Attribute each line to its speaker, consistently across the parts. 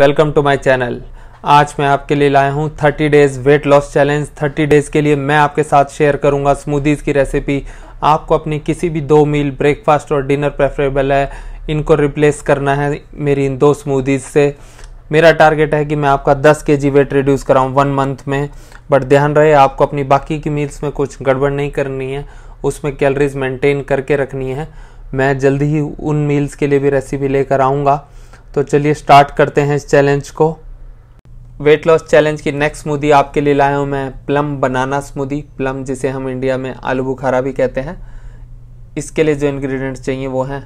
Speaker 1: welcome to my channel आज मैं आपके लिए लाया हूँ 30 days weight loss challenge 30 days के लिए मैं आपके साथ शेयर करूँगा स्मूदीज़ की रेसिपी आपको अपनी किसी भी दो मील ब्रेकफास्ट और डिनर प्रेफरेबल है इनको रिप्लेस करना है मेरी इन दो स्मूदीज़ से मेरा टारगेट है कि मैं आपका 10 के जी वेट रिड्यूस कराऊँ वन मंथ में बट ध्यान रहे आपको अपनी बाकी की मील्स में कुछ गड़बड़ नहीं करनी है उसमें कैलरीज मेंटेन करके रखनी है मैं जल्दी ही उन मील्स के लिए भी रेसिपी लेकर आऊँगा तो चलिए स्टार्ट करते हैं इस चैलेंज को वेट लॉस चैलेंज की नेक्स्ट स्मूदी आपके लिए लाया हूँ मैं प्लम बनाना स्मूदी प्लम जिसे हम इंडिया में आलू बुखारा भी कहते हैं इसके लिए जो इंग्रेडिएंट्स चाहिए वो हैं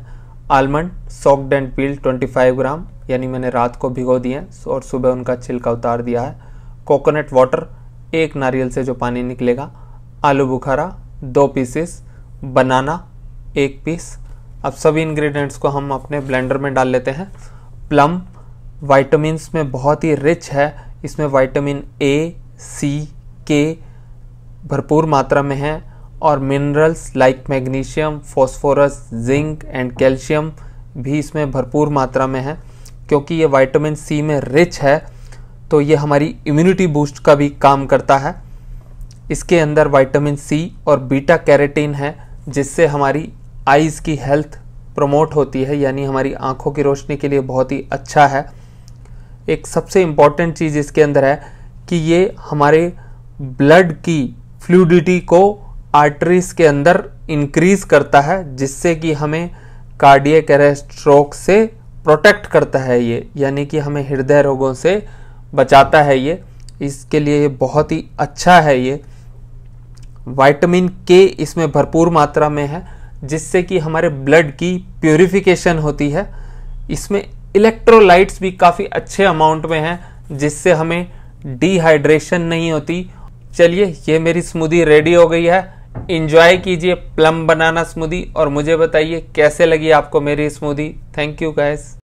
Speaker 1: almond soaked and peel 25 gram यानी मैंने रात को भिगो दिए और सुबह उनका छिलका उतार दिया है कोकोनट वाटर एक नारियल से जो पानी निकलेगा आलू बुखारा दो पीसेस बनाना एक पीस अब सभी इंग्रेडिएंट्स को हम अपने ब्लेंडर में डाल लेते हैं प्लम वाइटमिनस में बहुत ही रिच है इसमें वाइटामिन ए सी के भरपूर मात्रा में है और minerals like magnesium phosphorus zinc and calcium भी इसमें भरपूर मात्रा में है क्योंकि ये वाइटामिन सी में रिच है तो ये हमारी इम्यूनिटी बूस्ट का भी काम करता है इसके अंदर वाइटामिन सी और बीटा कैरेटीन है जिससे हमारी आइज़ की हेल्थ प्रमोट होती है यानी हमारी आँखों की रोशनी के लिए बहुत ही अच्छा है एक सबसे इम्पॉर्टेंट चीज़ इसके अंदर है कि ये हमारे ब्लड की फ्लूडिटी को आर्टरीज के अंदर इंक्रीज करता है जिससे कि हमें कार्डियक अरेस्ट स्ट्रोक से प्रोटेक्ट करता है ये यानी कि हमें हृदय रोगों से बचाता है ये इसके लिए ये बहुत ही अच्छा है ये वाइटमिन के इसमें भरपूर मात्रा में है जिससे कि हमारे ब्लड की प्योरिफिकेशन होती है इसमें इलेक्ट्रोलाइट्स भी काफ़ी अच्छे अमाउंट में हैं जिससे हमें डिहाइड्रेशन नहीं होती चलिए ये मेरी स्मूदी रेडी हो गई है इंजॉय कीजिए प्लम बनाना स्मूदी और मुझे बताइए कैसे लगी आपको मेरी स्मूदी थैंक यू गाइस